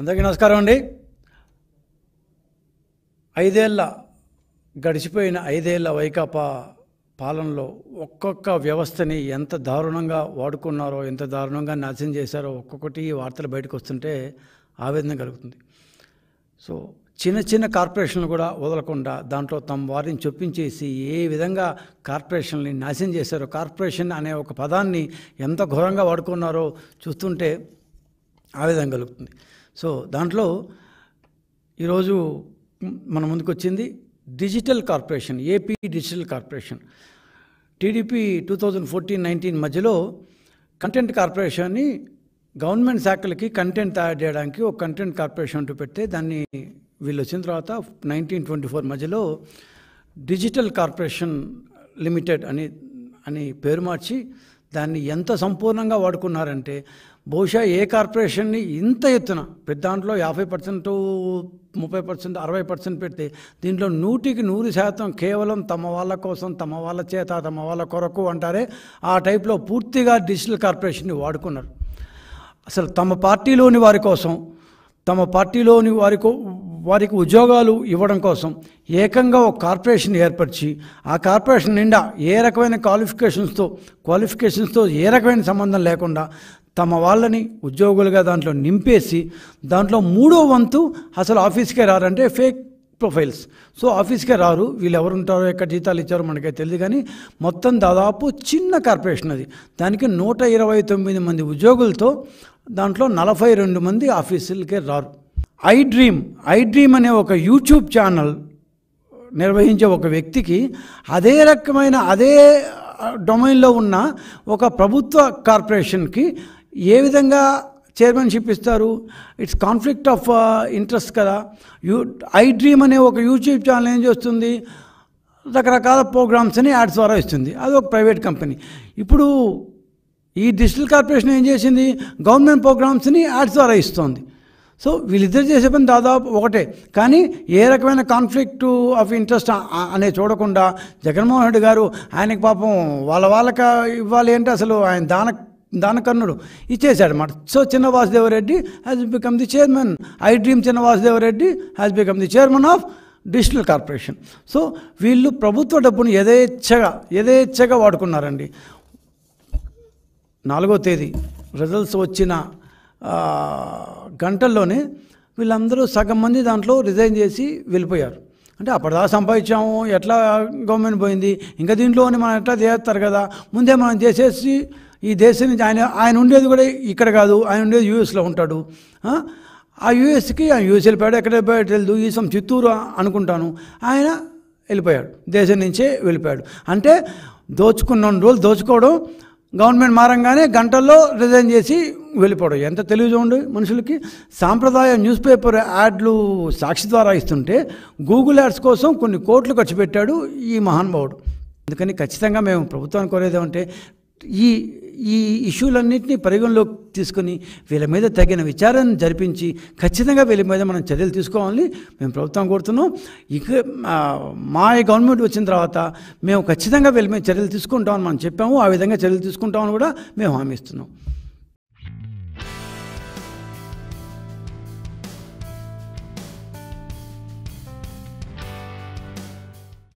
అందరికీ నమస్కారం అండి ఐదేళ్ళ గడిచిపోయిన ఐదేళ్ళ వైకాపా పాలనలో ఒక్కొక్క వ్యవస్థని ఎంత దారుణంగా వాడుకున్నారో ఎంత దారుణంగా నాశనం చేశారో ఒక్కొక్కటి వార్తలు బయటకు వస్తుంటే ఆవేదన కలుగుతుంది సో చిన్న చిన్న కార్పొరేషన్లు కూడా వదలకుండా దాంట్లో తమ వారిని చొప్పించేసి ఏ విధంగా కార్పొరేషన్ని నాశనం చేశారో కార్పొరేషన్ అనే ఒక పదాన్ని ఎంత ఘోరంగా వాడుకున్నారో చూస్తుంటే ఆవేదన కలుగుతుంది సో దాంట్లో ఈరోజు మన ముందుకు వచ్చింది digital corporation AP digital corporation TDP two thousand fourteen nineteen మధ్యలో కంటెంట్ కార్పొరేషన్ని గవర్నమెంట్ శాఖలకి కంటెంట్ తయారు చేయడానికి ఒక కంటెంట్ కార్పొరేషన్ అంటూ పెడితే దాన్ని వీళ్ళు వచ్చిన తర్వాత నైన్టీన్ ట్వంటీ ఫోర్ మధ్యలో డిజిటల్ కార్పొరేషన్ లిమిటెడ్ అని అని పేరు మార్చి దాన్ని ఎంత సంపూర్ణంగా వాడుకున్నారంటే బహుశా ఏ కార్పొరేషన్ని ఇంత ఎత్తున పెద్ద దాంట్లో యాభై పర్సెంట్ ముప్పై పర్సెంట్ అరవై పర్సెంట్ పెడితే దీంట్లో నూటికి నూరు శాతం కేవలం తమ వాళ్ళ కోసం తమ వాళ్ళ చేత తమ వాళ్ళ కొరకు అంటారే ఆ టైప్లో పూర్తిగా డిజిటల్ కార్పొరేషన్ని వాడుకున్నారు అసలు తమ పార్టీలోని వారి కోసం తమ పార్టీలోని వారికో వారికి ఉద్యోగాలు ఇవ్వడం కోసం ఏకంగా ఒక కార్పొరేషన్ ఏర్పరిచి ఆ కార్పొరేషన్ నిండా ఏ రకమైన క్వాలిఫికేషన్స్తో క్వాలిఫికేషన్స్తో ఏ రకమైన సంబంధం లేకుండా తమ వాళ్ళని ఉద్యోగులుగా దాంట్లో నింపేసి దాంట్లో మూడో వంతు అసలు ఆఫీస్కే రారంటే ఫేక్ ప్రొఫైల్స్ సో ఆఫీస్కే రారు వీళ్ళు ఎవరు ఉంటారో ఎక్కడ జీతాలు ఇచ్చారో మనకైతే తెలియదు కానీ మొత్తం దాదాపు చిన్న కార్పొరేషన్ అది దానికి నూట ఇరవై తొమ్మిది మంది ఉద్యోగులతో దాంట్లో నలభై రెండు మంది ఆఫీసులకే రారు ఐ డ్రీమ్ ఐ డ్రీమ్ అనే ఒక యూట్యూబ్ ఛానల్ నిర్వహించే ఒక వ్యక్తికి అదే రకమైన అదే డొమైన్లో ఉన్న ఒక ప్రభుత్వ కార్పొరేషన్కి ఏ విధంగా చైర్మన్షిప్ ఇస్తారు ఇట్స్ కాన్ఫ్లిక్ట్ ఆఫ్ ఇంట్రెస్ట్ కదా యూ ఐ డ్రీమ్ అనే ఒక యూట్యూబ్ ఛానల్ ఏం చేస్తుంది రకరకాల ప్రోగ్రామ్స్ని యాడ్స్ ద్వారా ఇస్తుంది అది ఒక ప్రైవేట్ కంపెనీ ఇప్పుడు ఈ డిజిటల్ కార్పొరేషన్ ఏం చేసింది గవర్నమెంట్ ప్రోగ్రామ్స్ని యాడ్స్ ద్వారా ఇస్తుంది సో వీళ్ళిద్దరు చేసే పని దాదాపు ఒకటే కానీ ఏ రకమైన కాన్ఫ్లిక్ట్ ఆఫ్ ఇంట్రెస్ట్ అనే చూడకుండా జగన్మోహన్ రెడ్డి గారు ఆయనకి పాపం వాళ్ళ వాళ్ళక ఇవ్వాలి అంటే అసలు ఆయన దాన దానకర్ణుడు ఇచ్చేశాడు మాట so Chinna Vasudeva Reddy has become the chairman I dream Chinna Vasudeva Reddy has become the chairman of digital corporation so వీళ్ళు ప్రభుత్వ డబ్బును యథేచ్ఛగా యథేచ్ఛగా వాడుకున్నారండి నాలుగో తేదీ రిజల్ట్స్ వచ్చిన గంటల్లోనే వీళ్ళందరూ సగం మంది దాంట్లో రిజైన్ చేసి వెళ్ళిపోయారు అంటే అప్పటిదాకా సంపాదించాము ఎట్లా గవర్నమెంట్ పోయింది ఇంకా దీంట్లోనే మనం ఎట్లా చేస్తారు కదా ముందే మనం చేసేసి ఈ దేశం నుంచి ఆయన ఆయన ఉండేది కూడా ఇక్కడ కాదు ఆయన ఉండేది యూఎస్లో ఉంటాడు ఆ యూఎస్కి ఆయన యూఎస్ వెళ్ళిపోయాడు ఎక్కడ వెళ్ళిపోయాడు తెలియదు ఈ సం చిత్తూరు అనుకుంటాను ఆయన వెళ్ళిపోయాడు దేశం నుంచే వెళ్ళిపోయాడు అంటే దోచుకున్న రోజులు దోచుకోవడం గవర్నమెంట్ మారంగానే గంటల్లో రిజైన్ చేసి వెళ్ళిపోవడం ఎంత తెలివి చూడండి మనుషులకి సాంప్రదాయ న్యూస్ పేపర్ యాడ్లు సాక్షి ద్వారా ఇస్తుంటే గూగుల్ యాడ్స్ కోసం కొన్ని కోట్లు ఖర్చు పెట్టాడు ఈ మహానుభావుడు అందుకని ఖచ్చితంగా మేము ప్రభుత్వాన్ని కోరేదేమంటే ఈ ఈ ఇష్యూలన్నింటినీ పరిగణలోకి తీసుకొని వీళ్ళ మీద తగిన విచారణ జరిపించి ఖచ్చితంగా వీళ్ళ మీద మనం చర్యలు తీసుకోవాలని మేము ప్రభుత్వం కోరుతున్నాం ఇక మా గవర్నమెంట్ వచ్చిన తర్వాత మేము ఖచ్చితంగా వీళ్ళ మీద చర్యలు తీసుకుంటామని మనం చెప్పాము ఆ విధంగా చర్యలు తీసుకుంటామని కూడా మేము హామీ ఇస్తున్నాం